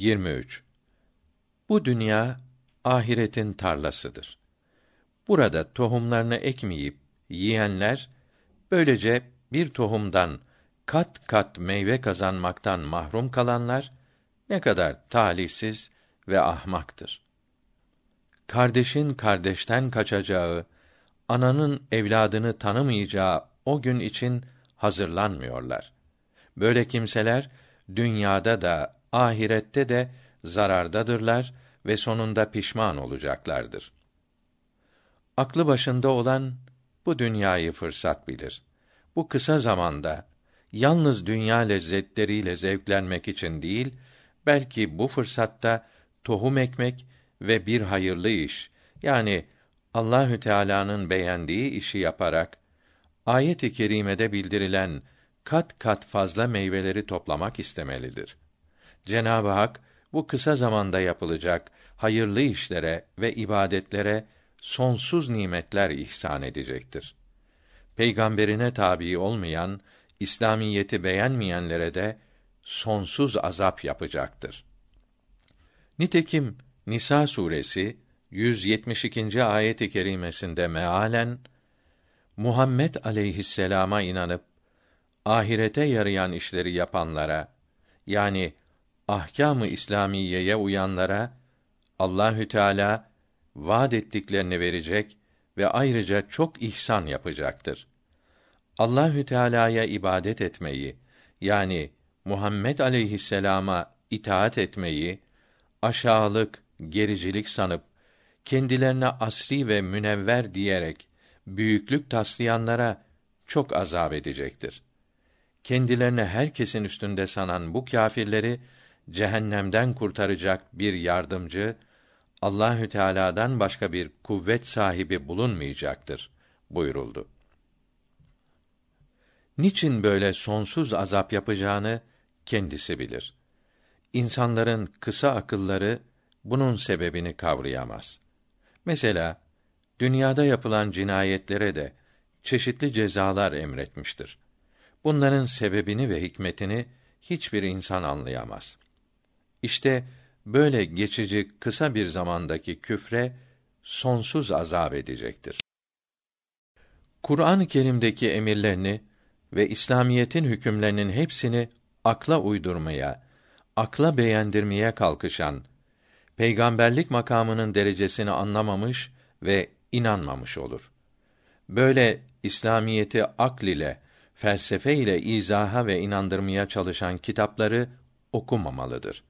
23 Bu dünya ahiretin tarlasıdır. Burada tohumlarını ekmeyip yiyenler böylece bir tohumdan kat kat meyve kazanmaktan mahrum kalanlar ne kadar talihsiz ve ahmaktır. Kardeşin kardeşten kaçacağı, ananın evladını tanımayacağı o gün için hazırlanmıyorlar. Böyle kimseler dünyada da ahirette de zarardadırlar ve sonunda pişman olacaklardır. Aklı başında olan bu dünyayı fırsat bilir. Bu kısa zamanda yalnız dünya lezzetleriyle zevklenmek için değil, belki bu fırsatta tohum ekmek ve bir hayırlı iş yani Allahü Teala'nın beğendiği işi yaparak ayet-i kerimede bildirilen kat kat fazla meyveleri toplamak istemelidir. Cenab-ı Hak bu kısa zamanda yapılacak hayırlı işlere ve ibadetlere sonsuz nimetler ihsan edecektir. Peygamberine tabi olmayan, İslamiyeti beğenmeyenlere de sonsuz azap yapacaktır. Nitekim Nisa suresi 172. ayet-i kerimesinde mealen Muhammed aleyhisselama inanıp ahirete yarayan işleri yapanlara yani ahkamı İslamiyeye uyanlara Allahü Teala vaad ettiklerini verecek ve ayrıca çok ihsan yapacaktır. Allahü Teala'ya ibadet etmeyi yani Muhammed aleyhisselama itaat etmeyi aşağılık, gericilik sanıp kendilerine asri ve münevver diyerek büyüklük taslayanlara çok azap edecektir. Kendilerine herkesin üstünde sanan bu kâfirleri cehennemden kurtaracak bir yardımcı Allahü Teala'dan başka bir kuvvet sahibi bulunmayacaktır buyuruldu. Niçin böyle sonsuz azap yapacağını kendisi bilir. İnsanların kısa akılları bunun sebebini kavrayamaz. Mesela dünyada yapılan cinayetlere de çeşitli cezalar emretmiştir. Bunların sebebini ve hikmetini hiçbir insan anlayamaz. İşte böyle geçici kısa bir zamandaki küfre sonsuz azap edecektir. Kur'an-ı Kerim'deki emirlerini ve İslamiyetin hükümlerinin hepsini akla uydurmaya, akla beğendirmeye kalkışan, peygamberlik makamının derecesini anlamamış ve inanmamış olur. Böyle İslamiyeti akl ile, felsefe ile izaha ve inandırmaya çalışan kitapları okumamalıdır.